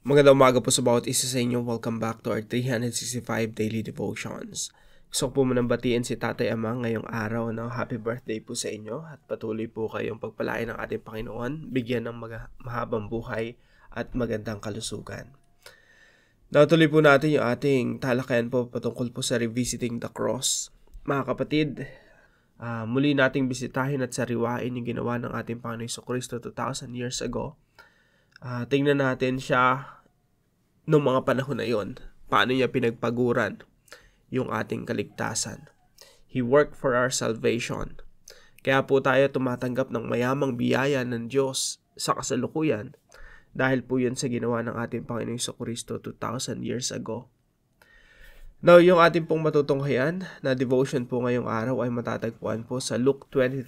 Magandang umaga po sa bawat isa sa inyo. Welcome back to our 365 Daily Devotions. Gusto ko po munang batiin si Tatay Ama ngayong araw. No? Happy birthday po sa inyo at patuloy po kayong pagpalain ng ating Panginoon, bigyan ng mag- mahabang buhay at magandang kalusugan. Natuloy po natin yung ating talakayan po patungkol po sa revisiting the cross. Mga kapatid, uh, muli nating bisitahin at sariwain yung ginawa ng ating Panginoon Kristo 2,000 years ago uh, tingnan natin siya noong mga panahon na yon. Paano niya pinagpaguran yung ating kaligtasan. He worked for our salvation. Kaya po tayo tumatanggap ng mayamang biyaya ng Diyos sa kasalukuyan dahil po yun sa ginawa ng ating Panginoong Iso Kristo 2,000 years ago. Now, yung ating pong matutunghayan na devotion po ngayong araw ay matatagpuan po sa Luke 23,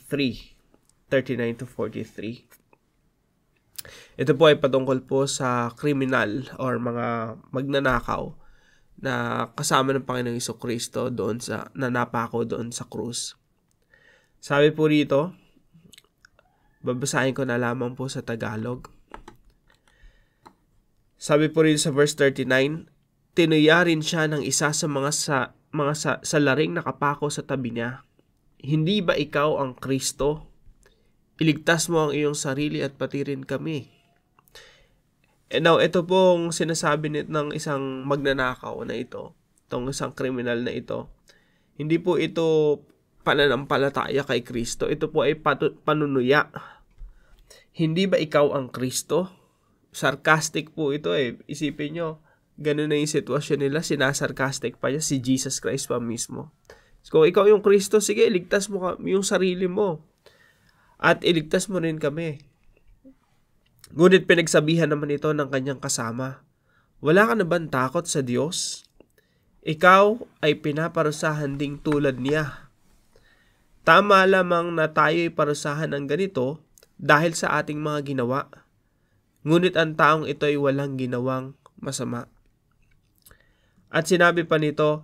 39 to 43. Ito po ay patungkol po sa kriminal or mga magnanakaw na kasama ng Panginoong Iso Kristo doon sa na napako doon sa krus. Sabi po rito, babasahin ko na lamang po sa Tagalog. Sabi po rito sa verse 39, tinuya rin siya ng isa sa mga sa mga sa, salaring nakapako sa tabi niya. Hindi ba ikaw ang Kristo? Iligtas mo ang iyong sarili at pati rin kami. And eh, now, ito pong sinasabi ng isang magnanakaw na ito, itong isang kriminal na ito, hindi po ito pananampalataya kay Kristo. Ito po ay panunuya. Hindi ba ikaw ang Kristo? Sarcastic po ito eh. Isipin nyo, ganun na yung sitwasyon nila. Sinasarcastic pa niya si Jesus Christ pa mismo. So, kung ikaw yung Kristo, sige, ligtas mo ka, yung sarili mo at iligtas mo rin kami. Ngunit pinagsabihan naman ito ng kanyang kasama, Wala ka na bang takot sa Diyos? Ikaw ay pinaparusahan ding tulad niya. Tama lamang na tayo ay parusahan ng ganito dahil sa ating mga ginawa. Ngunit ang taong ito ay walang ginawang masama. At sinabi pa nito,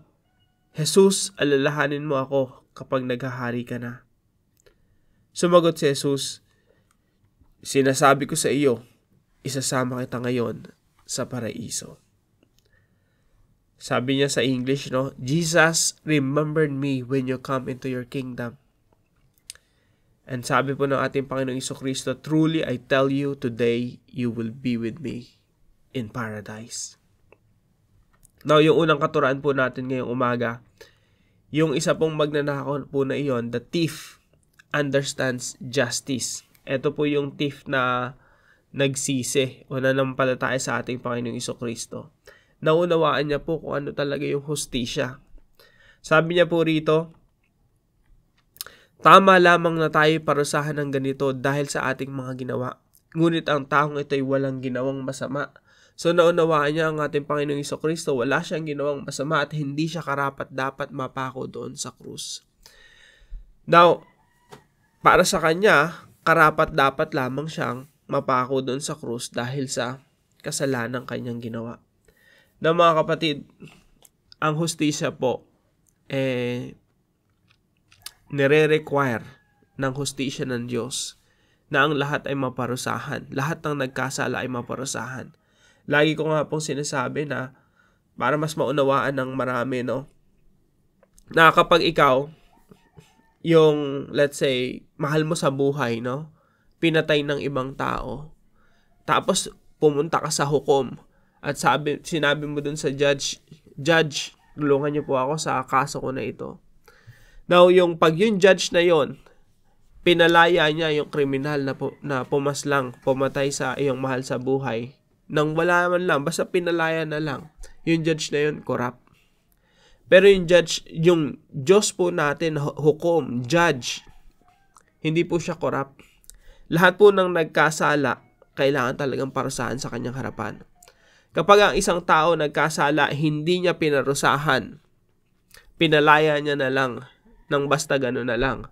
Jesus, alalahanin mo ako kapag naghahari ka na. Sumagot si Jesus, Sinasabi ko sa iyo, isasama kita ngayon sa paraiso. Sabi niya sa English, no? Jesus remember me when you come into your kingdom. And sabi po ng ating Panginoong Iso Kristo, Truly I tell you, today you will be with me in paradise. Now, yung unang katuraan po natin ngayong umaga, yung isa pong magnanakaw po na iyon, the thief, understands justice. Ito po yung thief na nagsisi o nanampalataya sa ating Panginoong Iso Kristo. Naunawaan niya po kung ano talaga yung hustisya. Sabi niya po rito, Tama lamang na tayo parusahan ng ganito dahil sa ating mga ginawa. Ngunit ang taong ito ay walang ginawang masama. So naunawaan niya ang ating Panginoong Iso Kristo, wala siyang ginawang masama at hindi siya karapat dapat mapako doon sa krus. Now, para sa kanya, karapat dapat lamang siyang mapako doon sa krus dahil sa kasalanang kanyang ginawa. Na mga kapatid, ang hustisya po, eh, nire-require ng hustisya ng Diyos na ang lahat ay maparusahan. Lahat ng nagkasala ay maparusahan. Lagi ko nga pong sinasabi na para mas maunawaan ng marami, no? Na kapag ikaw, yung, let's say, mahal mo sa buhay, no? Pinatay ng ibang tao. Tapos, pumunta ka sa hukom. At sabi, sinabi mo dun sa judge, judge, tulungan niyo po ako sa kaso ko na ito. Now, yung pag yung judge na yon pinalaya niya yung kriminal na, pu- na pumaslang, pumatay sa iyong mahal sa buhay, nang wala man lang, basta pinalaya na lang, yung judge na yon corrupt. Pero yung judge, yung Diyos po natin, hukom, judge, hindi po siya corrupt. Lahat po ng nagkasala, kailangan talagang parusahan sa kanyang harapan. Kapag ang isang tao nagkasala, hindi niya pinarusahan. Pinalaya niya na lang, nang basta gano'n na lang.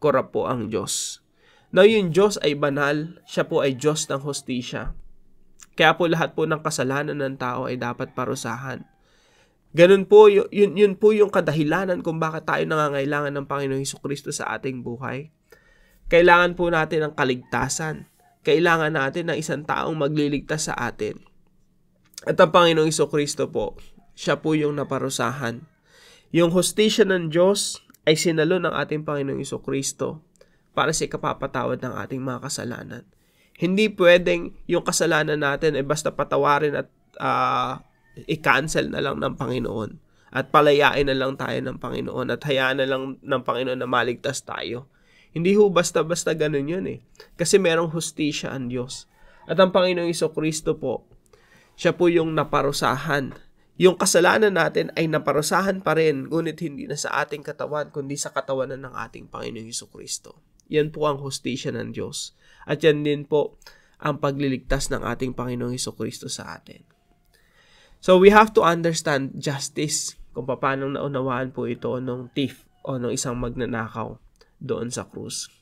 Korap po ang Diyos. Now, yung Diyos ay banal, siya po ay Diyos ng hostisya. Kaya po lahat po ng kasalanan ng tao ay dapat parusahan. Ganun po, yun, yun po yung kadahilanan kung bakit tayo nangangailangan ng Panginoong Heso Kristo sa ating buhay. Kailangan po natin ng kaligtasan. Kailangan natin ng isang taong magliligtas sa atin. At ang Panginoong Iso Kristo po, siya po yung naparusahan. Yung hostisya ng Diyos ay sinalo ng ating Panginoong Iso Kristo para sa ikapapatawad ng ating mga kasalanan. Hindi pwedeng yung kasalanan natin ay basta patawarin at uh, i-cancel na lang ng Panginoon at palayain na lang tayo ng Panginoon at hayaan na lang ng Panginoon na maligtas tayo. Hindi ho basta-basta ganun yun eh. Kasi merong hustisya ang Diyos. At ang Panginoong Iso Kristo po, siya po yung naparusahan. Yung kasalanan natin ay naparusahan pa rin, ngunit hindi na sa ating katawan, kundi sa katawanan ng ating Panginoong Iso Kristo. Yan po ang hustisya ng Diyos. At yan din po ang pagliligtas ng ating Panginoong Iso Kristo sa atin. So we have to understand justice kung paano naunawaan po ito nung thief o nung isang magnanakaw doon sa krus.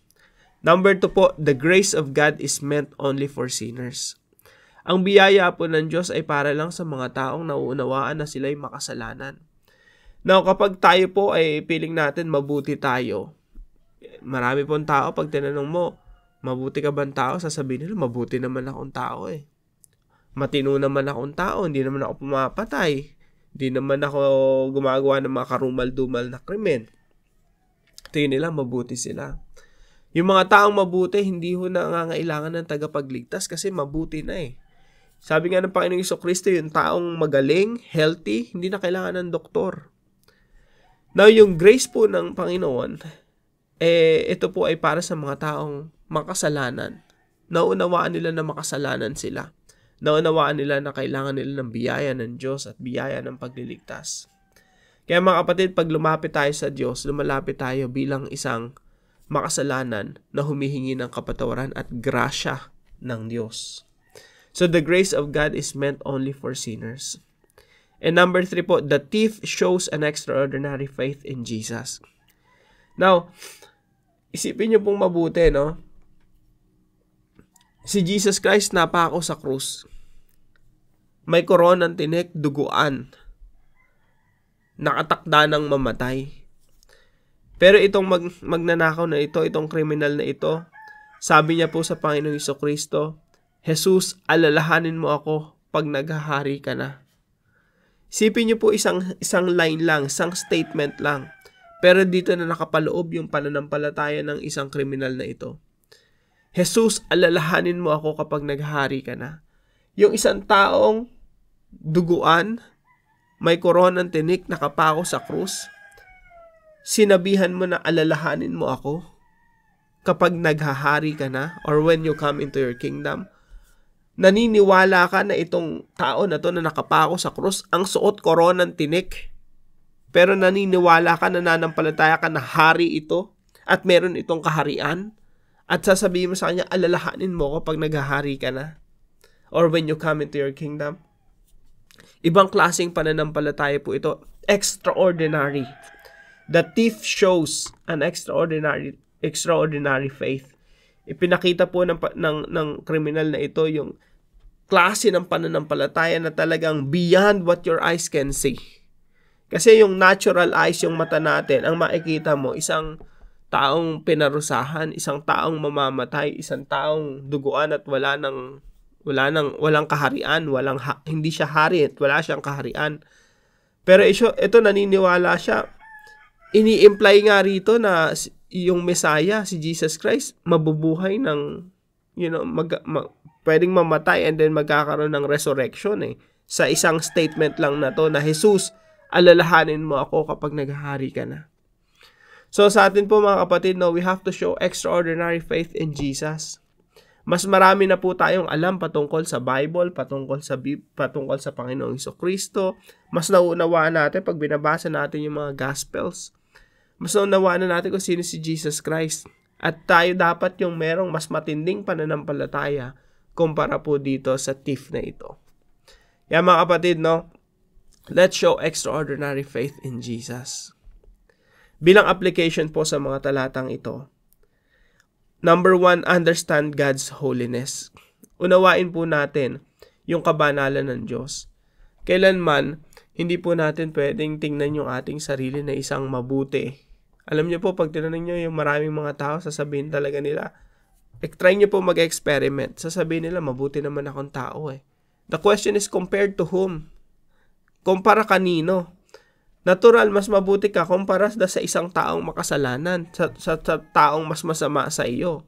Number 2 po, the grace of God is meant only for sinners. Ang biyaya po ng Diyos ay para lang sa mga taong nauunawaan na sila'y makasalanan. Now, kapag tayo po ay piling natin mabuti tayo, marami pong tao pag tinanong mo, mabuti ka bang tao? Sasabihin nila, mabuti naman akong tao eh matino naman akong tao, hindi naman ako pumapatay, hindi naman ako gumagawa ng mga karumal-dumal na krimen. Tingin nila, mabuti sila. Yung mga taong mabuti, hindi ho nangangailangan ng tagapagligtas kasi mabuti na eh. Sabi nga ng Panginoong Iso Kristo, yung taong magaling, healthy, hindi na kailangan ng doktor. Now, yung grace po ng Panginoon, eh, ito po ay para sa mga taong makasalanan. Naunawaan nila na makasalanan sila naunawaan nila na kailangan nila ng biyaya ng Diyos at biyaya ng pagliligtas. Kaya mga kapatid, pag lumapit tayo sa Diyos, lumalapit tayo bilang isang makasalanan na humihingi ng kapatawaran at grasya ng Diyos. So the grace of God is meant only for sinners. And number three po, the thief shows an extraordinary faith in Jesus. Now, isipin niyo pong mabuti, no? Si Jesus Christ napako sa krus. May koronang tinik, duguan. Nakatakda ng mamatay. Pero itong mag, magnanakaw na ito, itong kriminal na ito, sabi niya po sa Panginoong Iso Kristo, Jesus, alalahanin mo ako pag naghahari ka na. Sipin niyo po isang, isang line lang, isang statement lang. Pero dito na nakapaloob yung pananampalataya ng isang kriminal na ito. Jesus, alalahanin mo ako kapag naghari ka na. Yung isang taong duguan, may koronang tinik, nakapako sa krus, sinabihan mo na alalahanin mo ako kapag naghahari ka na or when you come into your kingdom. Naniniwala ka na itong tao na to na nakapako sa krus, ang suot koronang tinik, pero naniniwala ka na nanampalataya ka na hari ito at meron itong kaharian at sasabihin mo sa kanya, alalahanin mo kapag naghahari ka na. Or when you come into your kingdom. Ibang klaseng pananampalataya po ito. Extraordinary. The thief shows an extraordinary extraordinary faith. Ipinakita po ng, ng, ng kriminal na ito yung klase ng pananampalataya na talagang beyond what your eyes can see. Kasi yung natural eyes, yung mata natin, ang makikita mo, isang taong pinarusahan, isang taong mamamatay, isang taong duguan at wala nang wala nang walang kaharian, walang ha, hindi siya hari at wala siyang kaharian. Pero ito, ito naniniwala siya. Ini-imply nga rito na yung Messiah, si Jesus Christ, mabubuhay ng you know, mag, mag, pwedeng mamatay and then magkakaroon ng resurrection eh. Sa isang statement lang na to na Jesus, alalahanin mo ako kapag naghahari ka na. So sa atin po mga kapatid, no, we have to show extraordinary faith in Jesus. Mas marami na po tayong alam patungkol sa Bible, patungkol sa patungkol sa Panginoong Hesus Kristo. Mas nauunawaan natin pag binabasa natin yung mga Gospels. Mas nauunawaan na natin kung sino si Jesus Christ. At tayo dapat yung merong mas matinding pananampalataya kumpara po dito sa thief na ito. Yan mga kapatid, no? Let's show extraordinary faith in Jesus. Bilang application po sa mga talatang ito, number one, understand God's holiness. Unawain po natin yung kabanalan ng Diyos. Kailanman, hindi po natin pwedeng tingnan yung ating sarili na isang mabuti. Alam niyo po, pag tinanong niyo yung maraming mga tao, sasabihin talaga nila, try niyo po mag-experiment. Sasabihin nila, mabuti naman akong tao eh. The question is compared to whom? Kumpara kanino? Natural, mas mabuti ka kumpara sa isang taong makasalanan, sa, sa, sa taong mas masama sa iyo.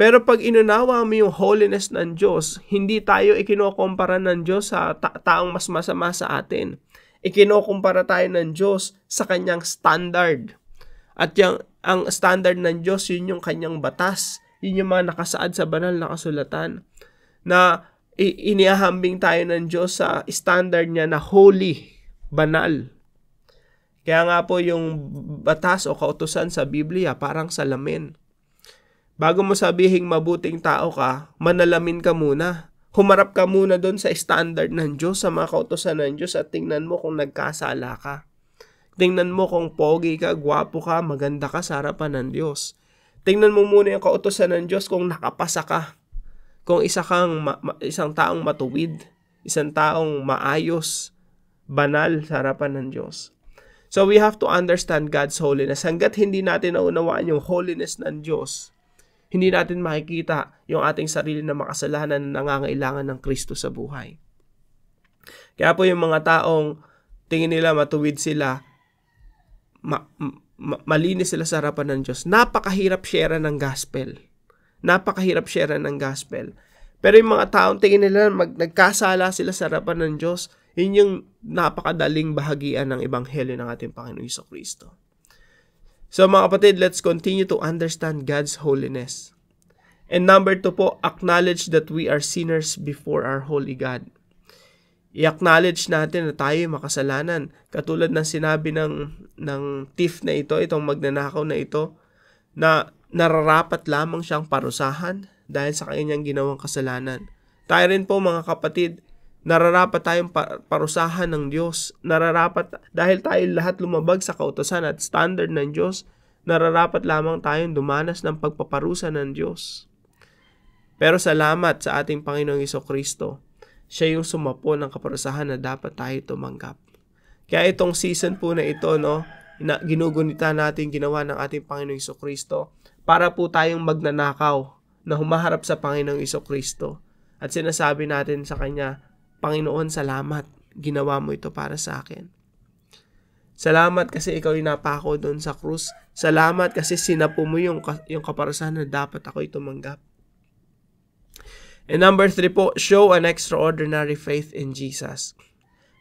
Pero pag inunawa mo yung holiness ng Diyos, hindi tayo ikinokompara ng Diyos sa ta- taong mas masama sa atin. Ikinokompara tayo ng Diyos sa kanyang standard. At yung, ang standard ng Diyos, yun yung kanyang batas. Yun yung mga nakasaad sa banal na kasulatan. Na iniahambing tayo ng Diyos sa standard niya na holy, banal. Kaya nga po yung batas o kautusan sa Biblia parang salamin. Bago mo sabihing mabuting tao ka, manalamin ka muna. Humarap ka muna doon sa standard ng Diyos, sa mga kautosan ng Diyos at tingnan mo kung nagkasala ka. Tingnan mo kung pogi ka, gwapo ka, maganda ka sa harapan ng Diyos. Tingnan mo muna yung kautosan ng Diyos kung nakapasa ka. Kung isa kang ma- ma- isang taong matuwid, isang taong maayos, banal sa harapan ng Diyos. So we have to understand God's holiness. Hanggat hindi natin naunawaan yung holiness ng Diyos, hindi natin makikita yung ating sarili na makasalanan na nangangailangan ng Kristo sa buhay. Kaya po yung mga taong tingin nila matuwid sila, ma- ma- malinis sila sa harapan ng Diyos. Napakahirap share ng gospel. Napakahirap share ng gospel. Pero yung mga taong tingin nila mag, nagkasala sila sa harapan ng Diyos, yun yung napakadaling bahagian ng Ebanghelyo ng ating Panginoon Iso Kristo. So mga kapatid, let's continue to understand God's holiness. And number two po, acknowledge that we are sinners before our holy God. I-acknowledge natin na tayo makasalanan. Katulad ng sinabi ng, ng thief na ito, itong magnanakaw na ito, na nararapat lamang siyang parusahan dahil sa kanyang ginawang kasalanan. Tayo rin po mga kapatid, Nararapat tayong parusahan ng Diyos. Nararapat dahil tayo lahat lumabag sa kautosan at standard ng Diyos, nararapat lamang tayong dumanas ng pagpaparusa ng Diyos. Pero salamat sa ating Panginoong Iso Kristo. Siya yung sumapo ng kaparusahan na dapat tayo tumanggap. Kaya itong season po na ito, no, na ginugunita natin ginawa ng ating Panginoong Iso Kristo para po tayong magnanakaw na humaharap sa Panginoong Iso Kristo. At sinasabi natin sa Kanya, Panginoon, salamat. Ginawa mo ito para sa akin. Salamat kasi ikaw yung napako doon sa krus. Salamat kasi sinapo mo yung, yung kaparasan na dapat ako tumanggap. And number three po, show an extraordinary faith in Jesus.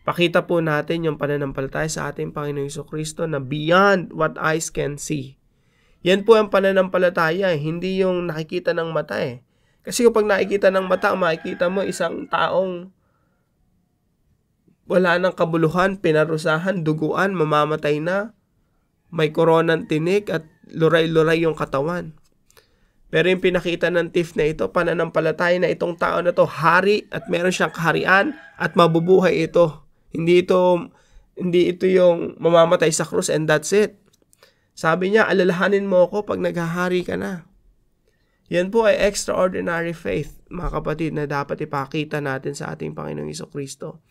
Pakita po natin yung pananampalataya sa ating Panginoong Iso Kristo na beyond what eyes can see. Yan po ang pananampalataya, eh. hindi yung nakikita ng mata eh. Kasi kapag nakikita ng mata, makikita mo isang taong wala nang kabuluhan, pinarusahan, duguan, mamamatay na. May koronang tinik at luray-luray yung katawan. Pero yung pinakita ng thief na ito, pananampalataya na itong tao na to, hari at meron siyang kaharian at mabubuhay ito. Hindi ito hindi ito yung mamamatay sa krus and that's it. Sabi niya, alalahanin mo ako pag naghahari ka na. Yan po ay extraordinary faith, mga kapatid, na dapat ipakita natin sa ating Panginoong Iso Kristo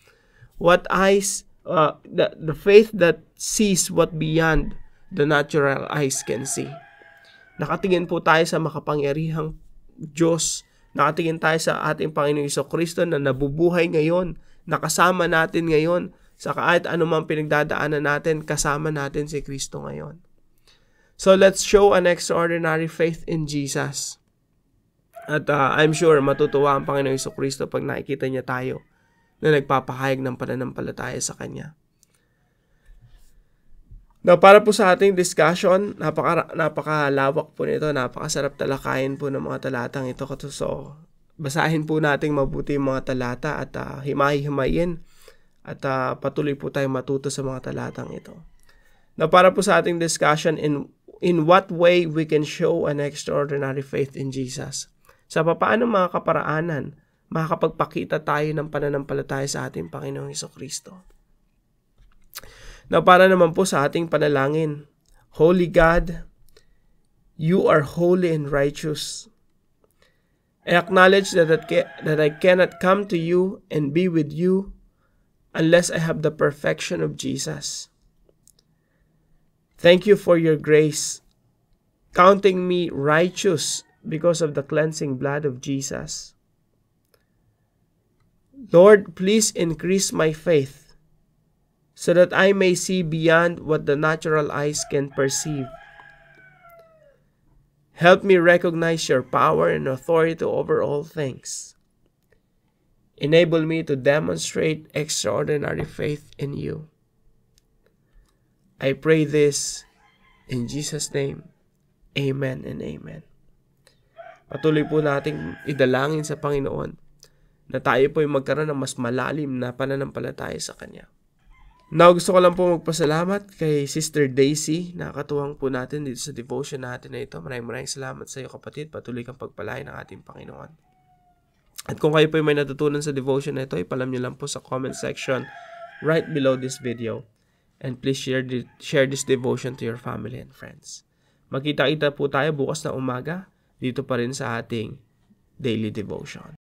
what eyes uh, the, the faith that sees what beyond the natural eyes can see. Nakatingin po tayo sa makapangyarihang Diyos. Nakatingin tayo sa ating Panginoong Iso Kristo na nabubuhay ngayon, nakasama natin ngayon, sa kahit anumang pinagdadaanan natin, kasama natin si Kristo ngayon. So let's show an extraordinary faith in Jesus. At uh, I'm sure matutuwa ang Panginoong Iso Kristo pag nakikita niya tayo na nagpapahayag ng pananampalataya sa Kanya. Now, para po sa ating discussion, napaka, napakalawak po nito, napakasarap talakayin po ng mga talatang ito. So, basahin po nating mabuti yung mga talata at uh, himahi-himayin at uh, patuloy po tayong matuto sa mga talatang ito. Now, para po sa ating discussion, in, in what way we can show an extraordinary faith in Jesus? Sa papaano mga kaparaanan makakapagpakita tayo ng pananampalataya sa ating Panginoong Heso Kristo. Now, para naman po sa ating panalangin, Holy God, you are holy and righteous. I acknowledge that, that I cannot come to you and be with you unless I have the perfection of Jesus. Thank you for your grace, counting me righteous because of the cleansing blood of Jesus. Lord, please increase my faith so that I may see beyond what the natural eyes can perceive. Help me recognize your power and authority over all things. Enable me to demonstrate extraordinary faith in you. I pray this in Jesus' name. Amen and amen. Patuloy po nating idalangin sa Panginoon na tayo po ay magkaroon ng mas malalim na pananampalataya sa Kanya. Now, gusto ko lang po magpasalamat kay Sister Daisy. Nakakatuwang po natin dito sa devotion natin na ito. Maraming maraming salamat sa iyo kapatid. Patuloy kang pagpalain ng ating Panginoon. At kung kayo po ay may natutunan sa devotion na ito, ipalam nyo lang po sa comment section right below this video. And please share, the, share this devotion to your family and friends. Magkita-kita po tayo bukas na umaga dito pa rin sa ating daily devotion.